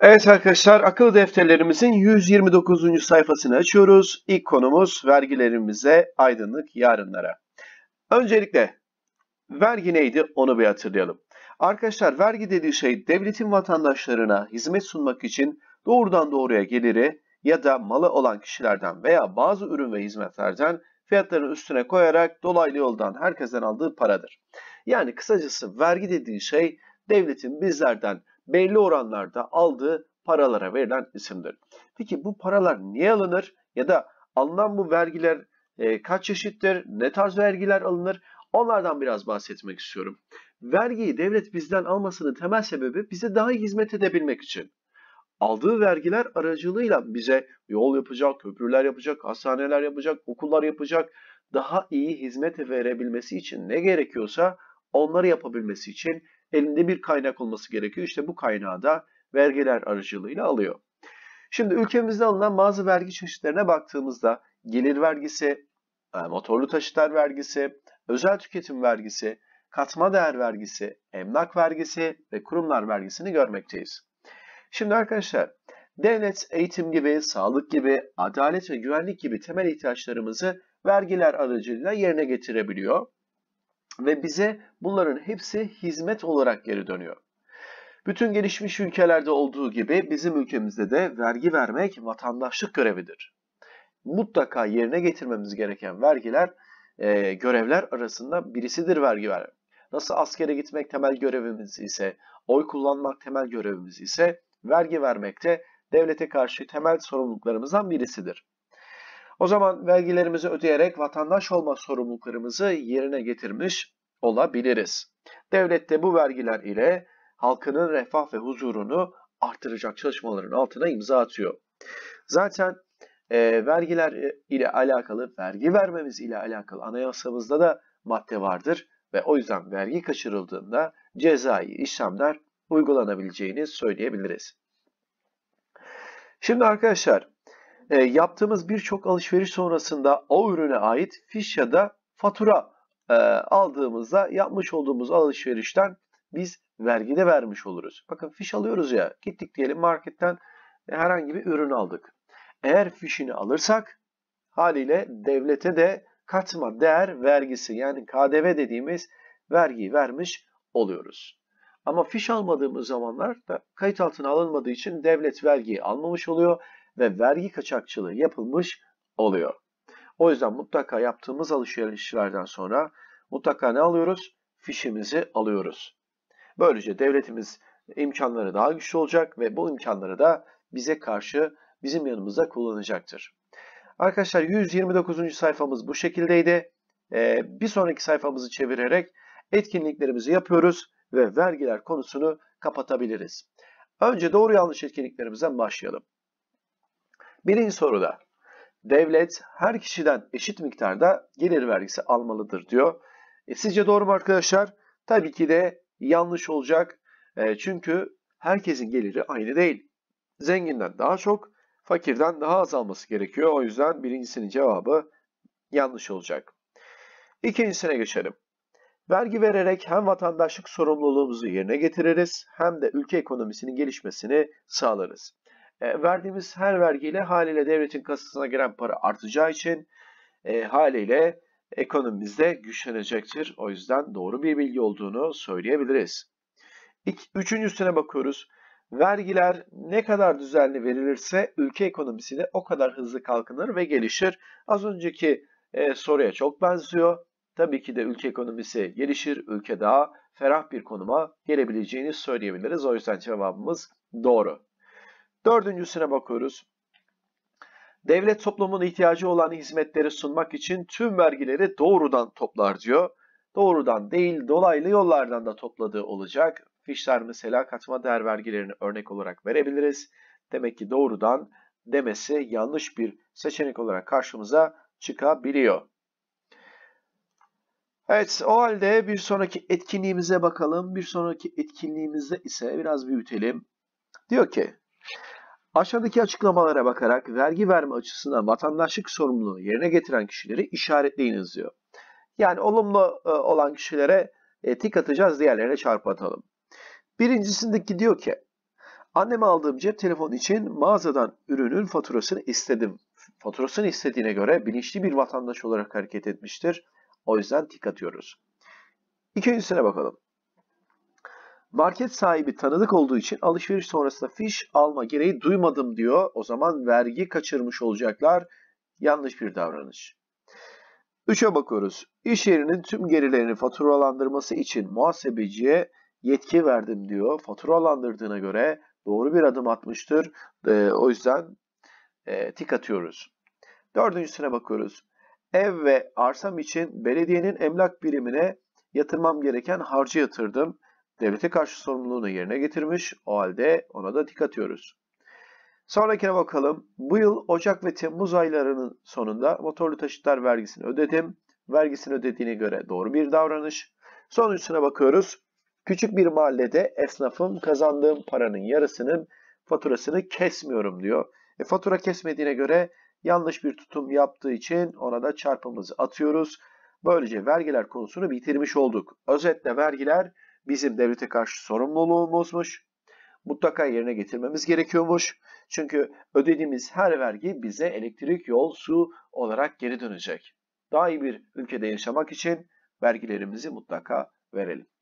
Evet arkadaşlar akıl defterlerimizin 129. sayfasını açıyoruz. İlk konumuz vergilerimize aydınlık yarınlara. Öncelikle vergi neydi onu bir hatırlayalım. Arkadaşlar vergi dediği şey devletin vatandaşlarına hizmet sunmak için doğrudan doğruya geliri ya da malı olan kişilerden veya bazı ürün ve hizmetlerden fiyatların üstüne koyarak dolaylı yoldan herkesten aldığı paradır. Yani kısacası vergi dediği şey devletin bizlerden belli oranlarda aldığı paralara verilen isimdir. Peki bu paralar niye alınır ya da alınan bu vergiler e, kaç çeşittir, ne tarz vergiler alınır onlardan biraz bahsetmek istiyorum. Vergiyi devlet bizden almasının temel sebebi bize daha iyi hizmet edebilmek için. Aldığı vergiler aracılığıyla bize yol yapacak, köprüler yapacak, hastaneler yapacak, okullar yapacak, daha iyi hizmet verebilmesi için ne gerekiyorsa onları yapabilmesi için elinde bir kaynak olması gerekiyor. İşte bu kaynağı da vergiler aracılığıyla alıyor. Şimdi ülkemizde alınan bazı vergi çeşitlerine baktığımızda gelir vergisi, e, motorlu taşıtlar vergisi, özel tüketim vergisi, katma değer vergisi, emlak vergisi ve kurumlar vergisini görmekteyiz. Şimdi arkadaşlar devlet eğitim gibi, sağlık gibi, adalet ve güvenlik gibi temel ihtiyaçlarımızı vergiler aracılığıyla yerine getirebiliyor. Ve bize bunların hepsi hizmet olarak geri dönüyor. Bütün gelişmiş ülkelerde olduğu gibi bizim ülkemizde de vergi vermek vatandaşlık görevidir. Mutlaka yerine getirmemiz gereken vergiler, e, görevler arasında birisidir vergi vermek. Nasıl askere gitmek temel görevimiz ise, oy kullanmak temel görevimiz ise, vergi vermek de devlete karşı temel sorumluluklarımızdan birisidir. O zaman vergilerimizi ödeyerek vatandaş olma sorumluluklarımızı yerine getirmiş olabiliriz. Devlet de bu vergiler ile halkının refah ve huzurunu artıracak çalışmaların altına imza atıyor. Zaten e, vergiler e, ile alakalı, vergi vermemiz ile alakalı anayasamızda da madde vardır ve o yüzden vergi kaçırıldığında cezai işlemler uygulanabileceğini söyleyebiliriz. Şimdi arkadaşlar e, yaptığımız birçok alışveriş sonrasında o ürüne ait fiş ya da fatura e, aldığımızda yapmış olduğumuz alışverişten biz vergi de vermiş oluruz. Bakın fiş alıyoruz ya gittik diyelim marketten herhangi bir ürün aldık. Eğer fişini alırsak haliyle devlete de katma değer vergisi yani KDV dediğimiz vergiyi vermiş oluyoruz. Ama fiş almadığımız zamanlar da kayıt altına alınmadığı için devlet vergiyi almamış oluyor ve vergi kaçakçılığı yapılmış oluyor. O yüzden mutlaka yaptığımız alışverişlerden sonra mutlaka ne alıyoruz? Fişimizi alıyoruz. Böylece devletimiz imkanları daha güçlü olacak ve bu imkanları da bize karşı bizim yanımızda kullanacaktır. Arkadaşlar 129. sayfamız bu şekildeydi. Ee, bir sonraki sayfamızı çevirerek etkinliklerimizi yapıyoruz ve vergiler konusunu kapatabiliriz. Önce doğru yanlış etkinliklerimizden başlayalım. Birinci soruda devlet her kişiden eşit miktarda gelir vergisi almalıdır diyor. E, sizce doğru mu arkadaşlar? Tabii ki de yanlış olacak. E, çünkü herkesin geliri aynı değil. Zenginden daha çok, fakirden daha az alması gerekiyor. O yüzden birincisinin cevabı yanlış olacak. İkincisine geçelim. Vergi vererek hem vatandaşlık sorumluluğumuzu yerine getiririz hem de ülke ekonomisinin gelişmesini sağlarız. E, verdiğimiz her vergiyle haliyle devletin kasasına giren para artacağı için e, haliyle ekonomimizde güçlenecektir. O yüzden doğru bir bilgi olduğunu söyleyebiliriz. İk, üçüncüsüne bakıyoruz. Vergiler ne kadar düzenli verilirse ülke ekonomisi de o kadar hızlı kalkınır ve gelişir. Az önceki e, soruya çok benziyor. Tabii ki de ülke ekonomisi gelişir, ülke daha ferah bir konuma gelebileceğini söyleyebiliriz. O yüzden cevabımız doğru. Dördüncüsüne bakıyoruz. Devlet toplumun ihtiyacı olan hizmetleri sunmak için tüm vergileri doğrudan toplar diyor. Doğrudan değil dolaylı yollardan da topladığı olacak. Fişler mesela katma değer vergilerini örnek olarak verebiliriz. Demek ki doğrudan demesi yanlış bir seçenek olarak karşımıza çıkabiliyor. Evet o halde bir sonraki etkinliğimize bakalım. Bir sonraki etkinliğimizde ise biraz büyütelim. Diyor ki Aşağıdaki açıklamalara bakarak vergi verme açısından vatandaşlık sorumluluğunu yerine getiren kişileri işaretleyiniz diyor. Yani olumlu e, olan kişilere e, tik atacağız, diğerlerine çarpatalım. Birincisindeki diyor ki, anneme aldığım cep telefonu için mağazadan ürünün faturasını istedim. Faturasını istediğine göre bilinçli bir vatandaş olarak hareket etmiştir. O yüzden tik atıyoruz. İkincisine bakalım. Market sahibi tanıdık olduğu için alışveriş sonrasında fiş alma gereği duymadım diyor. O zaman vergi kaçırmış olacaklar. Yanlış bir davranış. 3'e bakıyoruz. İş yerinin tüm gerilerini faturalandırması için muhasebeciye yetki verdim diyor. Faturalandırdığına göre doğru bir adım atmıştır. E, o yüzden e, tik atıyoruz. Dördüncüsüne bakıyoruz. Ev ve arsam için belediyenin emlak birimine yatırmam gereken harcı yatırdım devlete karşı sorumluluğunu yerine getirmiş. O halde ona da dik atıyoruz. Sonrakine bakalım. Bu yıl Ocak ve Temmuz aylarının sonunda motorlu taşıtlar vergisini ödedim. Vergisini ödediğine göre doğru bir davranış. Sonuncusuna bakıyoruz. Küçük bir mahallede esnafım kazandığım paranın yarısının faturasını kesmiyorum diyor. E, fatura kesmediğine göre yanlış bir tutum yaptığı için ona da çarpımızı atıyoruz. Böylece vergiler konusunu bitirmiş olduk. Özetle vergiler bizim devlete karşı sorumluluğumuzmuş. Mutlaka yerine getirmemiz gerekiyormuş. Çünkü ödediğimiz her vergi bize elektrik, yol, su olarak geri dönecek. Daha iyi bir ülkede yaşamak için vergilerimizi mutlaka verelim.